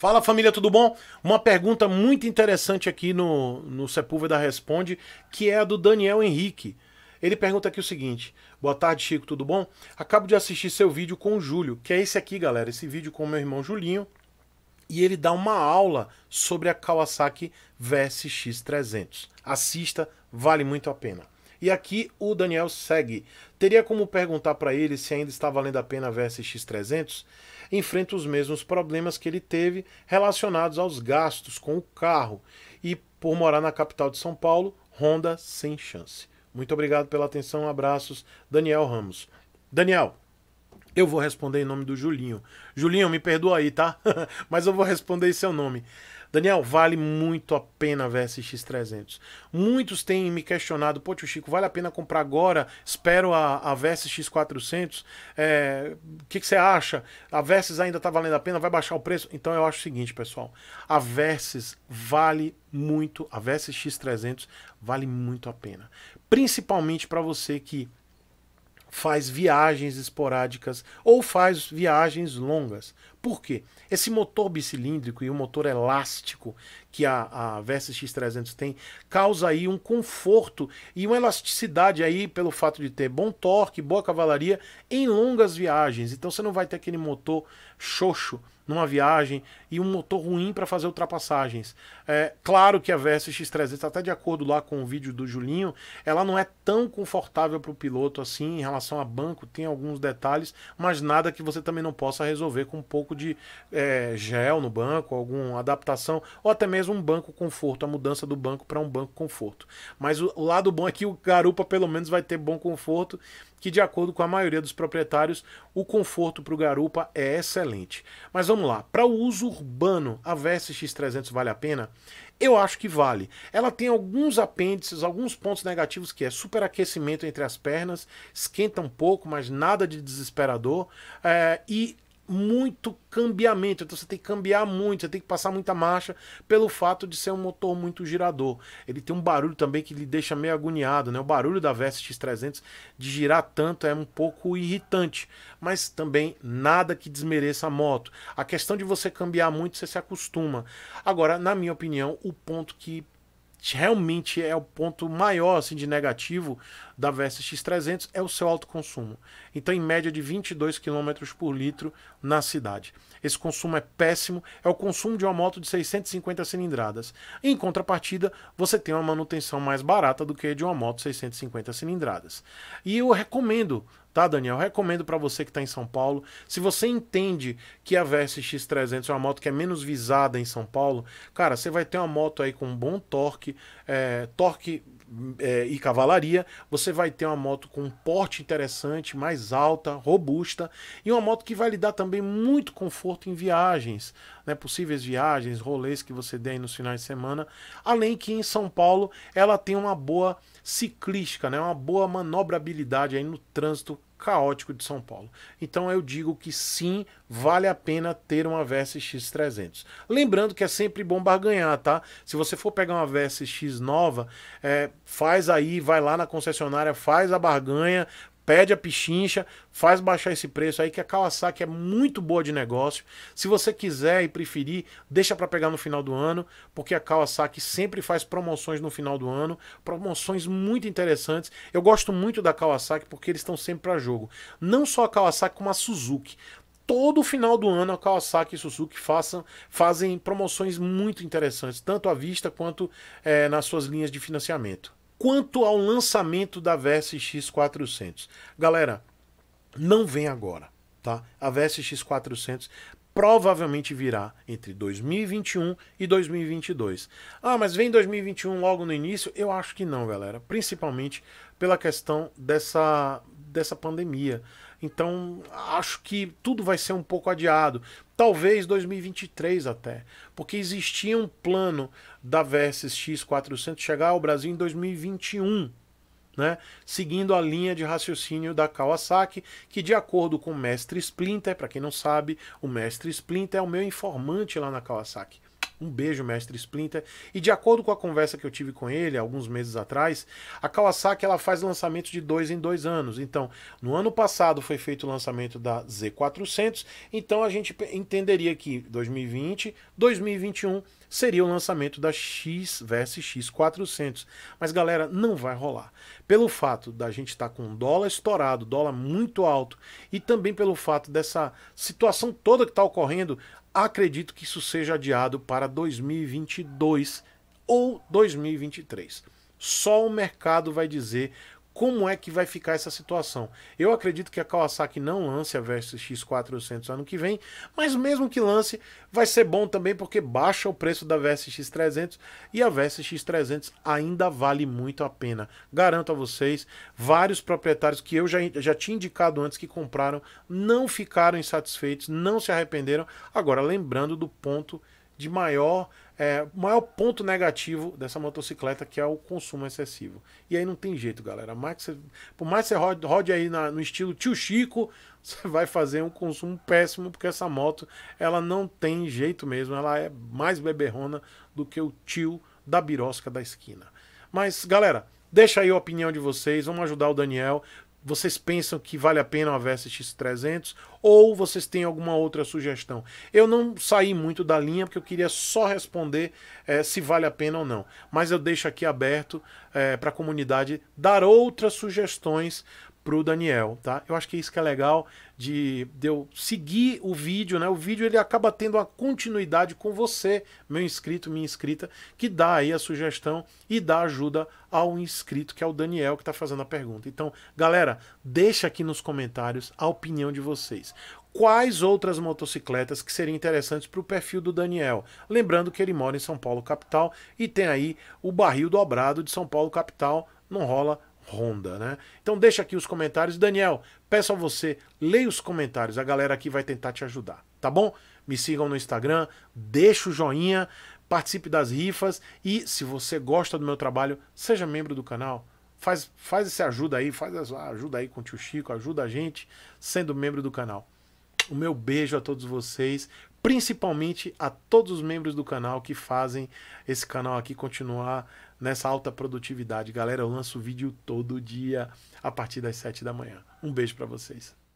Fala família, tudo bom? Uma pergunta muito interessante aqui no, no Sepúlveda Responde, que é a do Daniel Henrique. Ele pergunta aqui o seguinte: Boa tarde, Chico, tudo bom? Acabo de assistir seu vídeo com o Júlio, que é esse aqui, galera, esse vídeo com o meu irmão Julinho, e ele dá uma aula sobre a Kawasaki VSX300. Assista, vale muito a pena. E aqui o Daniel segue. Teria como perguntar para ele se ainda está valendo a pena a VSX300? Enfrenta os mesmos problemas que ele teve relacionados aos gastos com o carro e por morar na capital de São Paulo, Honda sem chance. Muito obrigado pela atenção, abraços, Daniel Ramos. Daniel, eu vou responder em nome do Julinho. Julinho, me perdoa aí, tá? Mas eu vou responder em seu nome. Daniel, vale muito a pena a X 300 Muitos têm me questionado, tio Chico, vale a pena comprar agora? Espero a, a X 400 O é, que, que, você acha? A Versys ainda está valendo a pena? Vai baixar o preço? Então eu acho o seguinte, pessoal. A Versys vale muito, a X 300 vale muito a pena. Principalmente para você que faz viagens esporádicas ou faz viagens longas por quê? Esse motor bicilíndrico e o motor elástico que a, a Versa X300 tem causa aí um conforto e uma elasticidade aí pelo fato de ter bom torque, boa cavalaria em longas viagens. Então você não vai ter aquele motor xoxo numa viagem e um motor ruim para fazer ultrapassagens. É, claro que a Versa X300, tá até de acordo lá com o vídeo do Julinho, ela não é tão confortável para o piloto assim em relação a banco, tem alguns detalhes, mas nada que você também não possa resolver com um pouco de é, gel no banco, alguma adaptação, ou até mesmo um banco conforto, a mudança do banco para um banco conforto. Mas o, o lado bom é que o garupa pelo menos vai ter bom conforto, que de acordo com a maioria dos proprietários, o conforto para o garupa é excelente. Mas vamos lá, para o uso urbano, a Versa X300 vale a pena? Eu acho que vale. Ela tem alguns apêndices, alguns pontos negativos que é superaquecimento entre as pernas, esquenta um pouco, mas nada de desesperador. É, e muito cambiamento, então você tem que cambiar muito, você tem que passar muita marcha pelo fato de ser um motor muito girador. Ele tem um barulho também que lhe deixa meio agoniado, né? O barulho da Versa X300 de girar tanto é um pouco irritante, mas também nada que desmereça a moto. A questão de você cambiar muito, você se acostuma. Agora, na minha opinião, o ponto que realmente é o ponto maior assim, de negativo da Versa X300 é o seu alto consumo. Então, em média de 22 km por litro na cidade. Esse consumo é péssimo, é o consumo de uma moto de 650 cilindradas. Em contrapartida, você tem uma manutenção mais barata do que a de uma moto 650 cilindradas. E eu recomendo tá, Daniel? Recomendo para você que está em São Paulo. Se você entende que a VSX 300 é uma moto que é menos visada em São Paulo, cara, você vai ter uma moto aí com bom torque, é, torque é, e cavalaria, você vai ter uma moto com um porte interessante, mais alta, robusta e uma moto que vai lhe dar também muito conforto em viagens, né, possíveis viagens, rolês que você der nos finais de semana. Além que em São Paulo ela tem uma boa ciclística, né, uma boa manobrabilidade aí no trânsito caótico de São Paulo. Então eu digo que sim, vale a pena ter uma VSX 300. Lembrando que é sempre bom barganhar, tá? Se você for pegar uma VSX nova, é, faz aí, vai lá na concessionária, faz a barganha, pede a pichincha, faz baixar esse preço aí que a Kawasaki é muito boa de negócio. Se você quiser e preferir, deixa para pegar no final do ano, porque a Kawasaki sempre faz promoções no final do ano, promoções muito interessantes. Eu gosto muito da Kawasaki porque eles estão sempre para jogo. Não só a Kawasaki como a Suzuki todo final do ano a Kawasaki e Suzuki façam, fazem promoções muito interessantes, tanto à vista quanto é, nas suas linhas de financiamento quanto ao lançamento da VSX 400. Galera, não vem agora, tá? A VSX 400 provavelmente virá entre 2021 e 2022. Ah, mas vem 2021 logo no início? Eu acho que não, galera. Principalmente pela questão dessa dessa pandemia. Então, acho que tudo vai ser um pouco adiado. Talvez 2023 até. Porque existia um plano da Versys X400 chegar ao Brasil em 2021. Né? Seguindo a linha de raciocínio da Kawasaki, que de acordo com o mestre Splinter, para quem não sabe, o mestre Splinter é o meu informante lá na Kawasaki. Um beijo, mestre Splinter. E de acordo com a conversa que eu tive com ele alguns meses atrás, a Kawasaki ela faz lançamentos de dois em dois anos. Então, no ano passado foi feito o lançamento da Z400, então a gente entenderia que 2020, 2021 seria o lançamento da X vs X400. Mas galera, não vai rolar. Pelo fato da gente estar tá com dólar estourado, dólar muito alto, e também pelo fato dessa situação toda que está ocorrendo, acredito que isso seja adiado para 2022 ou 2023. Só o mercado vai dizer como é que vai ficar essa situação. Eu acredito que a Kawasaki não lance a Versus X400 ano que vem, mas mesmo que lance, vai ser bom também porque baixa o preço da Versus X300 e a Versus X300 ainda vale muito a pena. Garanto a vocês, vários proprietários que eu já, já tinha indicado antes que compraram não ficaram insatisfeitos, não se arrependeram. Agora, lembrando do ponto de maior é, maior ponto negativo dessa motocicleta que é o consumo excessivo. E aí não tem jeito, galera. Max, por mais que você rode, rode aí na, no estilo tio Chico, você vai fazer um consumo péssimo, porque essa moto ela não tem jeito mesmo. Ela é mais beberrona do que o tio da birosca da esquina. Mas, galera, deixa aí a opinião de vocês. Vamos ajudar o Daniel vocês pensam que vale a pena uma X 300 ou vocês têm alguma outra sugestão. Eu não saí muito da linha porque eu queria só responder é, se vale a pena ou não, mas eu deixo aqui aberto é, eh, para a comunidade dar outras sugestões pro Daniel, tá? Eu acho que é isso que é legal de, de eu seguir o vídeo, né? O vídeo ele acaba tendo uma continuidade com você, meu inscrito, minha inscrita, que dá aí a sugestão e dá ajuda ao inscrito, que é o Daniel que está fazendo a pergunta. Então, galera, deixa aqui nos comentários a opinião de vocês quais outras motocicletas que seriam interessantes para o perfil do Daniel. Lembrando que ele mora em São Paulo, capital, e tem aí o barril dobrado de São Paulo, capital, não rola ronda, né? Então deixa aqui os comentários. Daniel, peço a você, leia os comentários, a galera aqui vai tentar te ajudar, tá bom? Me sigam no Instagram, deixa o joinha, participe das rifas e se você gosta do meu trabalho, seja membro do canal. Faz, faz essa ajuda aí, faz ajuda aí com o tio Chico, ajuda a gente sendo membro do canal. O meu beijo a todos vocês principalmente a todos os membros do canal que fazem esse canal aqui continuar nessa alta produtividade. Galera, eu lanço vídeo todo dia a partir das 7 da manhã. Um beijo para vocês.